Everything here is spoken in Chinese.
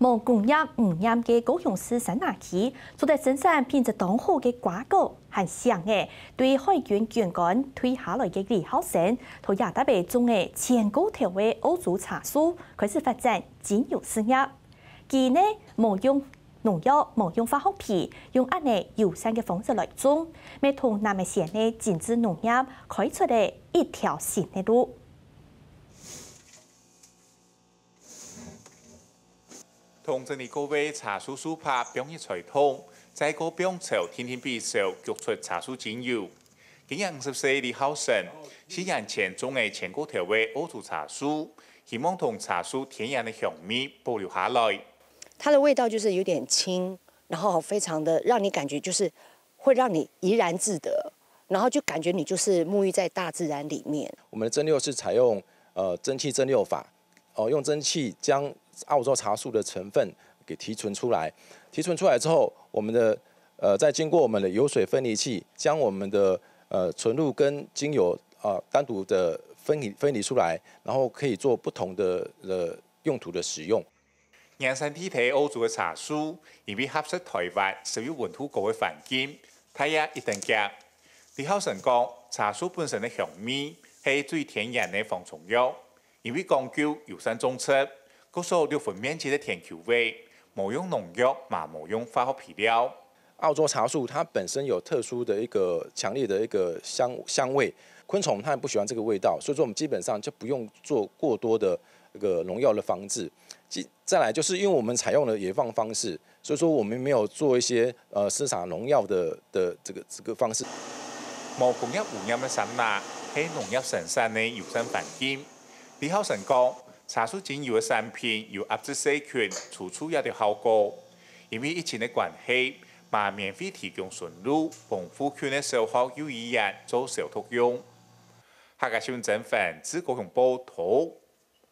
望工业唔严嘅高雄市山南区，坐在深山编着挡火嘅挂钩，系常诶。对海军军官退下来嘅李浩线，同也准备种诶千高条嘅欧洲茶树，开始发展剪叶事业。佢呢，冇用农药，冇用化学品，用一呢友善嘅方式来种，咪同南面县嘅禁止农业开出嚟一条新嘅路。同镇的各位茶叔叔拍冰叶茶通，再过冰潮，天天必潮，局出茶叔精油。今年五十四的后生，是眼前中爱全国条的乌兔茶叔，希望同茶叔天然的香味保留下来。它的味道就是有点轻，然后非常的让你感觉就是会让你怡然自得，然后就感觉你就是沐浴在大自然里面。我们的蒸馏是采用呃蒸汽蒸馏法，哦，用蒸汽将。澳洲茶树的成分给提纯出来，提纯出来之后，我们的呃再经过我们的油水分离器，将我们的呃纯露跟精油啊单独的分离分离出来，然后可以做不同的的用途的使用。野生体态澳洲的茶树，因为合适台湾属于温区国的环境，太也一等结。李浩成讲，茶树本身的香味，系最天然的防虫药，因为讲究有机种植。嗰首六分面积的田丘尾，冇用农药，嘛冇用化学肥料。澳洲茶树它本身有特殊的一个强烈的一个香香味，昆虫它也不喜欢这个味道，所以说我们基本上就不用做过多的一个农药的防治。再再来就是因为我们采用了野放方式，所以说我们没有做一些呃施洒农药的的这个这个方式。冇农药，唔用的神啦，喺农药神山呢有身反应，比好成功。茶树精油的产品由阿芝细菌处处也得效果，因为疫情的关系，嘛免费提供顺路，防腐菌的小伙伴有意愿做小桶用，客家新闻陈奋之高雄报道。